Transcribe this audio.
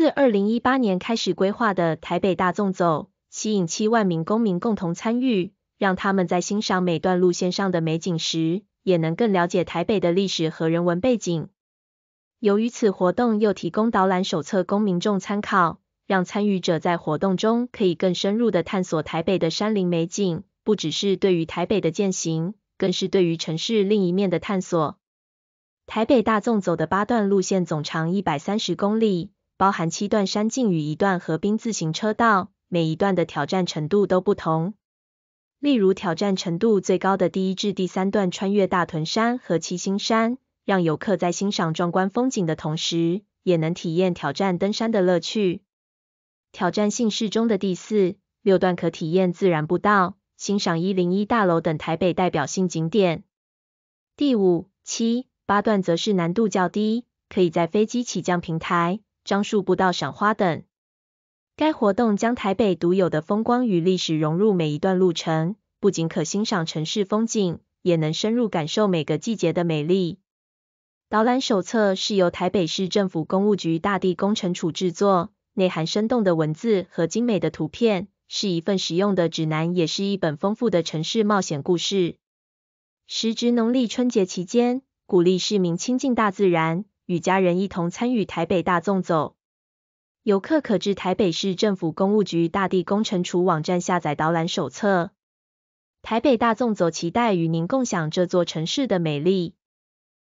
自二零一八年开始规划的台北大纵走，吸引七万名公民共同参与，让他们在欣赏每段路线上的美景时，也能更了解台北的历史和人文背景。由于此活动又提供导览手册供民众参考，让参与者在活动中可以更深入的探索台北的山林美景，不只是对于台北的践行，更是对于城市另一面的探索。台北大众走的八段路线总长一百三十公里。包含七段山径与一段河滨自行车道，每一段的挑战程度都不同。例如，挑战程度最高的第一至第三段，穿越大屯山和七星山，让游客在欣赏壮观风景的同时，也能体验挑战登山的乐趣。挑战性适中的第四、六段可体验自然步道，欣赏一零一大楼等台北代表性景点。第五、七、八段则是难度较低，可以在飞机起降平台。樟树步道赏花等，该活动将台北独有的风光与历史融入每一段路程，不仅可欣赏城市风景，也能深入感受每个季节的美丽。导览手册是由台北市政府公务局大地工程处制作，内含生动的文字和精美的图片，是一份实用的指南，也是一本丰富的城市冒险故事。时值农历春节期间，鼓励市民亲近大自然。与家人一同参与台北大纵走，游客可至台北市政府公务局大地工程处网站下载导览手册。台北大纵走期待与您共享这座城市的美丽。